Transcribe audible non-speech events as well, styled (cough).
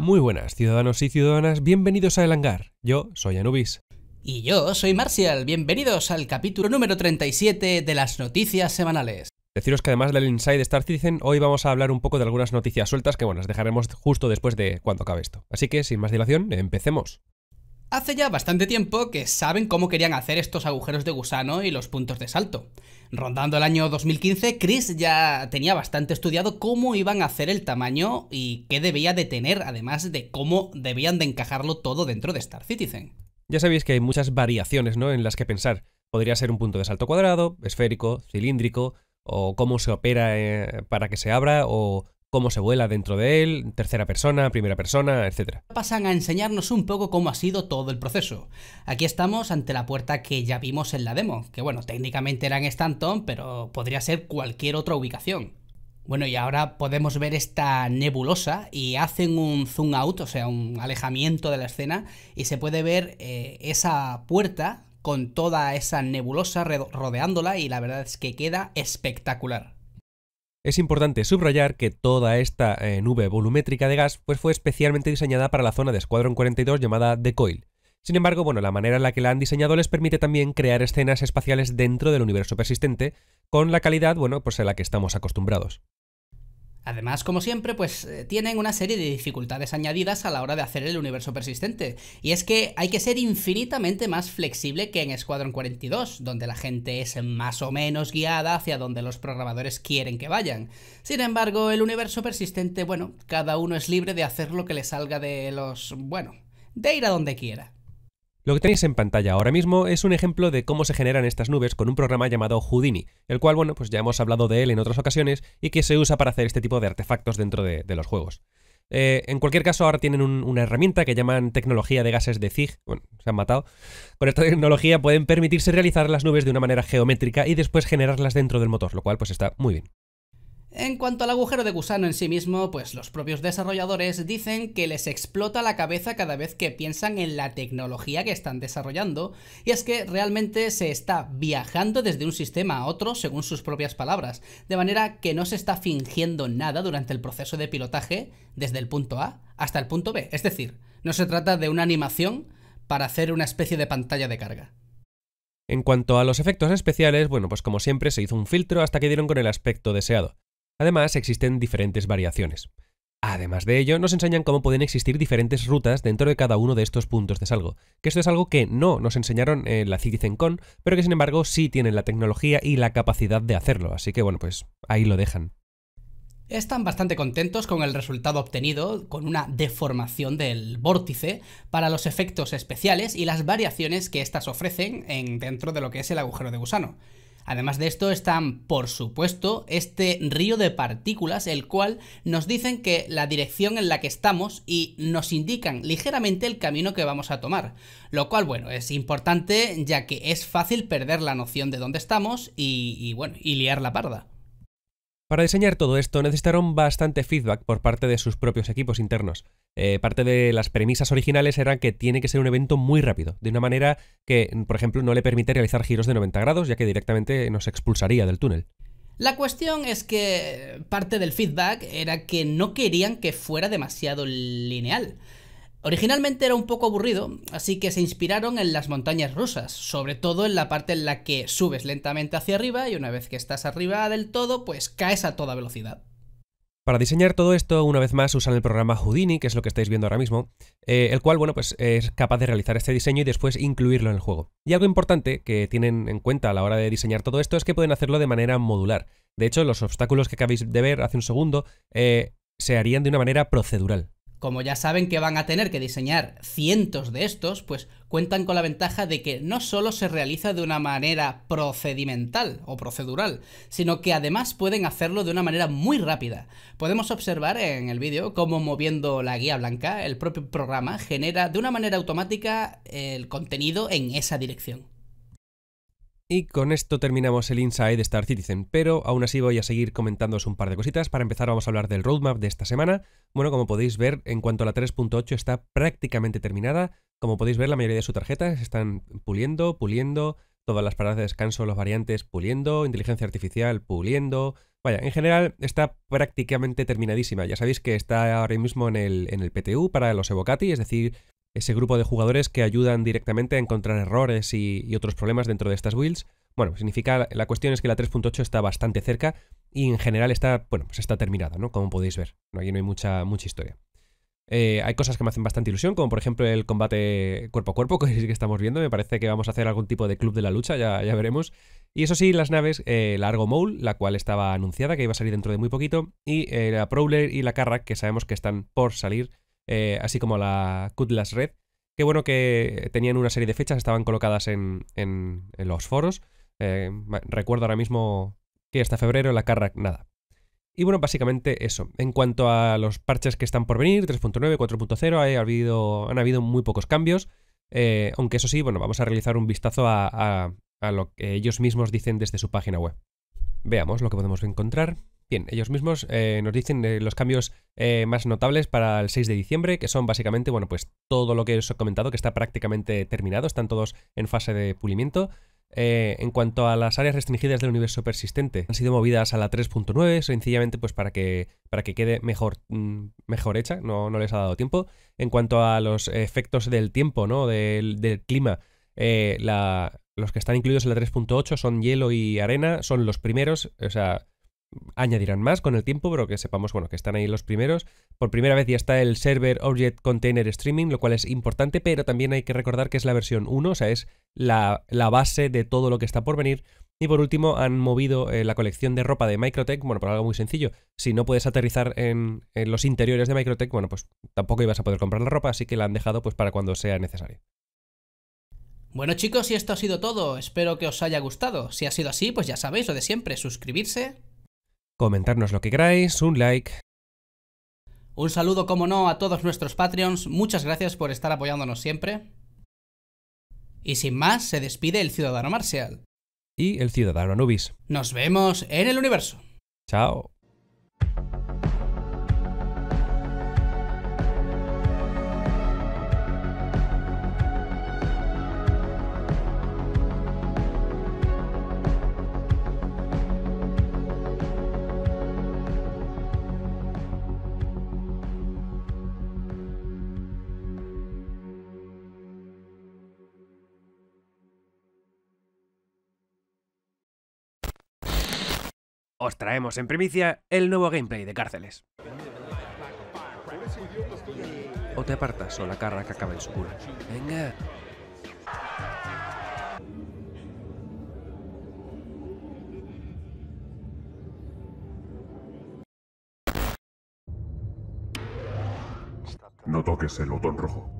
Muy buenas, ciudadanos y ciudadanas, bienvenidos a El Hangar. Yo soy Anubis. Y yo soy Marcial, bienvenidos al capítulo número 37 de las noticias semanales. Deciros que además del Inside Star Citizen, hoy vamos a hablar un poco de algunas noticias sueltas que, bueno, las dejaremos justo después de cuando acabe esto. Así que, sin más dilación, empecemos. Hace ya bastante tiempo que saben cómo querían hacer estos agujeros de gusano y los puntos de salto. Rondando el año 2015, Chris ya tenía bastante estudiado cómo iban a hacer el tamaño y qué debía de tener, además de cómo debían de encajarlo todo dentro de Star Citizen. Ya sabéis que hay muchas variaciones ¿no? en las que pensar. Podría ser un punto de salto cuadrado, esférico, cilíndrico, o cómo se opera eh, para que se abra, o cómo se vuela dentro de él, tercera persona, primera persona, etc. Pasan a enseñarnos un poco cómo ha sido todo el proceso. Aquí estamos ante la puerta que ya vimos en la demo, que bueno, técnicamente era en Stanton, pero podría ser cualquier otra ubicación. Bueno, y ahora podemos ver esta nebulosa y hacen un zoom out, o sea, un alejamiento de la escena, y se puede ver eh, esa puerta con toda esa nebulosa rodeándola y la verdad es que queda espectacular. Es importante subrayar que toda esta eh, nube volumétrica de gas pues fue especialmente diseñada para la zona de Escuadrón 42 llamada The Coil. Sin embargo, bueno, la manera en la que la han diseñado les permite también crear escenas espaciales dentro del universo persistente, con la calidad, bueno, pues a la que estamos acostumbrados. Además, como siempre, pues eh, tienen una serie de dificultades añadidas a la hora de hacer el universo persistente, y es que hay que ser infinitamente más flexible que en Squadron 42, donde la gente es más o menos guiada hacia donde los programadores quieren que vayan. Sin embargo, el universo persistente, bueno, cada uno es libre de hacer lo que le salga de los... bueno, de ir a donde quiera. Lo que tenéis en pantalla ahora mismo es un ejemplo de cómo se generan estas nubes con un programa llamado Houdini, el cual, bueno, pues ya hemos hablado de él en otras ocasiones y que se usa para hacer este tipo de artefactos dentro de, los juegos. Eh, en cualquier caso, ahora tienen una herramienta que llaman tecnología de gases de Zig. Bueno, se han matado. Con esta tecnología pueden permitirse realizar las nubes de una manera geométrica y después generarlas dentro del motor, lo cual pues está muy bien. En cuanto al agujero de gusano en sí mismo, pues los propios desarrolladores dicen que les explota la cabeza cada vez que piensan en la tecnología que están desarrollando, y es que realmente se está viajando desde un sistema a otro según sus propias palabras, de manera que no se está fingiendo nada durante el proceso de pilotaje desde el punto A hasta el punto B, es decir, no se trata de una animación para hacer una especie de pantalla de carga. En cuanto a los efectos especiales, bueno, pues como siempre se hizo un filtro hasta que dieron con el aspecto deseado. Además, existen diferentes variaciones. Además de ello, nos enseñan cómo pueden existir diferentes rutas dentro de cada uno de estos puntos de salgo, que esto es algo que no nos enseñaron en la CitizenCon, pero que sin embargo sí tienen la tecnología y la capacidad de hacerlo, así que bueno, pues ahí lo dejan. Están bastante contentos con el resultado obtenido, con una deformación del vórtice para los efectos especiales y las variaciones que éstas ofrecen en, dentro de lo que es el agujero de gusano. Además de esto están, por supuesto, este río de partículas, el cual nos dicen que la dirección en la que estamos y nos indican ligeramente el camino que vamos a tomar. Lo cual, bueno, es importante ya que es fácil perder la noción de dónde estamos y, y bueno, y liar la parda. Para diseñar todo esto necesitaron bastante feedback por parte de sus propios equipos internos. Eh, parte de las premisas originales era que tiene que ser un evento muy rápido, de una manera que, por ejemplo, no le permite realizar giros de 90 grados, ya que directamente nos expulsaría del túnel. La cuestión es que parte del feedback era que no querían que fuera demasiado lineal. Originalmente era un poco aburrido, así que se inspiraron en las montañas rusas, sobre todo en la parte en la que subes lentamente hacia arriba y una vez que estás arriba del todo, pues caes a toda velocidad. Para diseñar todo esto, una vez más usan el programa Houdini, que es lo que estáis viendo ahora mismo, eh, el cual, bueno, pues es capaz de realizar este diseño y después incluirlo en el juego. Y algo importante que tienen en cuenta a la hora de diseñar todo esto es que pueden hacerlo de manera modular. De hecho, los obstáculos que acabáis de ver hace un segundo eh, se harían de una manera procedural. Como ya saben que van a tener que diseñar cientos de estos, pues cuentan con la ventaja de que no solo se realiza de una manera procedimental o procedural, sino que además pueden hacerlo de una manera muy rápida. Podemos observar en el vídeo cómo moviendo la guía blanca, el propio programa genera de una manera automática el contenido en esa dirección. Y con esto terminamos el Inside Star Citizen, pero aún así voy a seguir comentándoos un par de cositas. Para empezar vamos a hablar del roadmap de esta semana. Bueno, como podéis ver, en cuanto a la 3.8 está prácticamente terminada. Como podéis ver, la mayoría de sus tarjetas están puliendo, puliendo, todas las paradas de descanso, los variantes puliendo, inteligencia artificial puliendo. Vaya, en general está prácticamente terminadísima. Ya sabéis que está ahora mismo en el, en el PTU para los Evocati, es decir, ese grupo de jugadores que ayudan directamente a encontrar errores y, otros problemas dentro de estas builds. Bueno, significa, la cuestión es que la 3.8 está bastante cerca y en general está, bueno, pues está terminada, ¿no? Como podéis ver, no, aquí no hay mucha, mucha historia. Eh, hay cosas que me hacen bastante ilusión, como por ejemplo el combate cuerpo a cuerpo (laughs) que, que estamos viendo. Me parece que vamos a hacer algún tipo de club de la lucha, ya, veremos. Y eso sí, las naves, eh, la Argo Mole, la cual estaba anunciada que iba a salir dentro de muy poquito, y eh, la Prowler y la Carrack, que sabemos que están por salir eh, así como la Cutlass Red. Qué bueno que tenían una serie de fechas, estaban colocadas en, los foros. Eh, recuerdo ahora mismo que hasta febrero la Carrack nada. Y bueno, básicamente eso. En cuanto a los parches que están por venir, 3.9, 4.0, ha habido, han habido muy pocos cambios. Eh, aunque eso sí, bueno, vamos a realizar un vistazo a lo que ellos mismos dicen desde su página web. Veamos lo que podemos encontrar. Bien, ellos mismos eh, nos dicen eh, los cambios eh, más notables para el 6 de diciembre, que son básicamente, bueno, pues todo lo que os he comentado, que está prácticamente terminado, están todos en fase de pulimiento. en cuanto a las áreas restringidas del universo persistente, han sido movidas a la 3.9, sencillamente pues para que, para que quede mejor, mm, mejor hecha, no, no, les ha dado tiempo. En cuanto a los efectos del tiempo, ¿no? Del, del clima, la, los que están incluidos en la 3.8 son hielo y arena, son los primeros, o sea, añadirán más con el tiempo, pero que sepamos, bueno, que están ahí los primeros. Por primera vez ya está el server Object Container Streaming, lo cual es importante, pero también hay que recordar que es la versión 1, o sea, es la, la base de todo lo que está por venir. Y por último, han movido eh, la colección de ropa de Microtech, bueno, por algo muy sencillo. Si no puedes aterrizar en, en, los interiores de Microtech, bueno, pues tampoco ibas a poder comprar la ropa, así que la han dejado pues para cuando sea necesario. Bueno chicos, y esto ha sido todo. Espero que os haya gustado. Si ha sido así, pues ya sabéis lo de siempre, suscribirse, comentarnos lo que queráis, un like. Un saludo, como no, a todos nuestros Patreons. Muchas gracias por estar apoyándonos siempre. Y sin más, se despide el ciudadano Marcial. Y el ciudadano Anubis. Nos vemos en el universo. Chao. os traemos en primicia el nuevo gameplay de Cárceles. O te apartas o la carra que acaba en su cura. Venga. No toques el botón rojo.